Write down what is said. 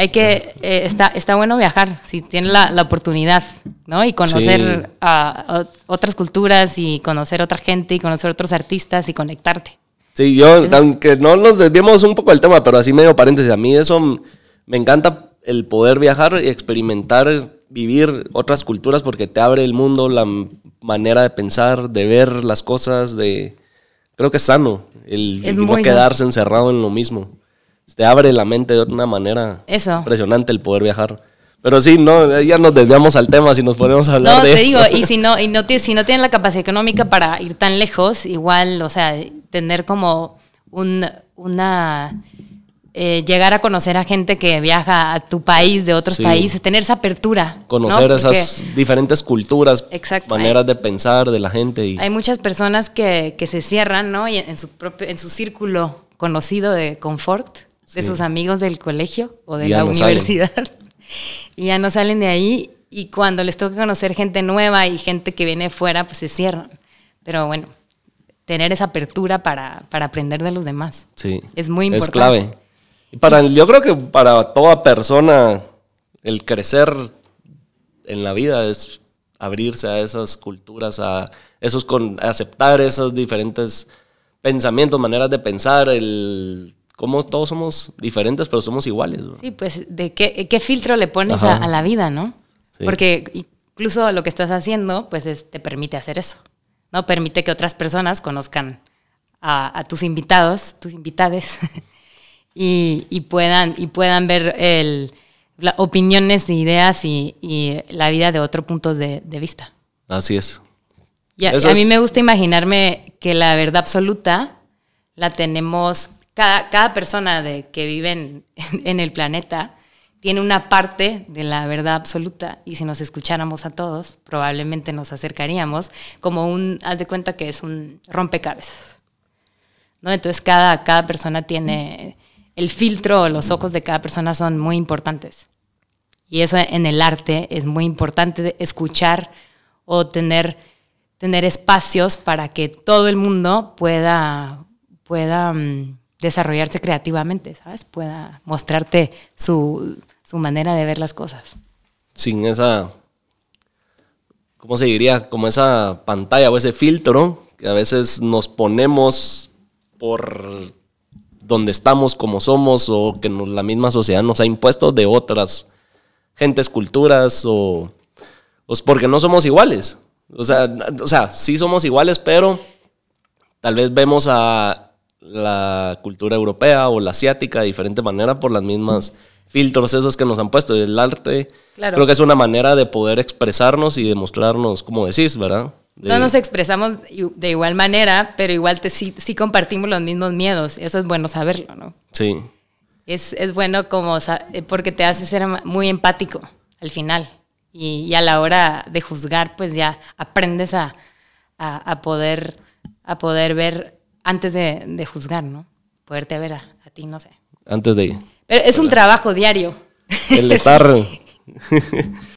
hay que, eh, está, está bueno viajar, si tienes la, oportunidad, ¿no? Y conocer a, otras culturas y conocer otra gente y conocer otros artistas y conectarte. Sí, yo, aunque no nos desviemos un poco del tema, pero así medio paréntesis, a mí eso me encanta el poder viajar y experimentar, vivir otras culturas porque te abre el mundo, la manera de pensar, de ver las cosas, de... Creo que es sano el no quedarse encerrado en lo mismo te abre la mente de una manera impresionante el poder viajar. Pero sí, no, ya nos desviamos al tema si nos ponemos a hablar no, de te digo, y si no, y no si no tienen la capacidad económica para ir tan lejos, igual, o sea, tener como una eh, llegar a conocer a gente que viaja a tu país, de otros países, tener esa apertura. Conocer esas diferentes culturas, maneras de pensar de la gente. Hay muchas personas que, se cierran ¿no? en, su propio, en su círculo conocido de confort de sus amigos del colegio o de la universidad. y ya no salen de ahí y cuando les toca conocer gente nueva y gente que viene fuera, pues se cierran. Pero bueno, tener esa apertura para, aprender de los demás. Sí. Es muy importante. Es clave. para, yo creo que para toda persona el crecer en la vida es abrirse a esas culturas, a esos con, a aceptar esos diferentes pensamientos, maneras de pensar, el cómo todos somos diferentes, pero somos iguales. Sí, pues de qué, filtro le pones a, la vida, ¿no? Porque incluso lo que estás haciendo, pues te permite hacer eso, ¿no? Permite que otras personas conozcan a, tus invitados, tus invitades, y, puedan, y puedan ver el, opiniones, e ideas y, la vida de otro punto de, vista. Así es. Y a, mí me gusta imaginarme que la verdad absoluta la tenemos cada, cada persona de, que vive en, el planeta tiene una parte de la verdad absoluta y si nos escucháramos a todos, probablemente nos acercaríamos como un, haz de cuenta que es un rompecabezas. ¿no? Entonces cada, cada persona tiene, el filtro o los ojos de cada persona son muy importantes. Y eso en el arte es muy importante escuchar o tener, tener espacios para que todo el mundo pueda, pueda mm, desarrollarse creativamente, ¿sabes? Pueda mostrarte su, manera de ver las cosas. Sin esa, ¿cómo se diría? Como esa pantalla o ese filtro que a veces nos ponemos por donde estamos, como somos, o que la misma sociedad nos ha impuesto de otras gentes, culturas, o, o porque no somos iguales. O sea, o sea, sí somos iguales, pero tal vez vemos a la cultura europea o la asiática de diferente manera por las mismas filtros esos que nos han puesto. El arte creo que es una manera de poder expresarnos y demostrarnos, como decís, ¿verdad? No nos expresamos de igual manera, pero igual te, sí, compartimos los mismos miedos. Eso es bueno saberlo, ¿no? Sí. Es, bueno como eh, porque te hace ser muy empático al final. Y, a la hora de juzgar, pues ya aprendes a, a poder, a poder ver antes de, juzgar, ¿no? Poderte ver a, ti, no sé. Antes de... Pero es un trabajo diario. El estar...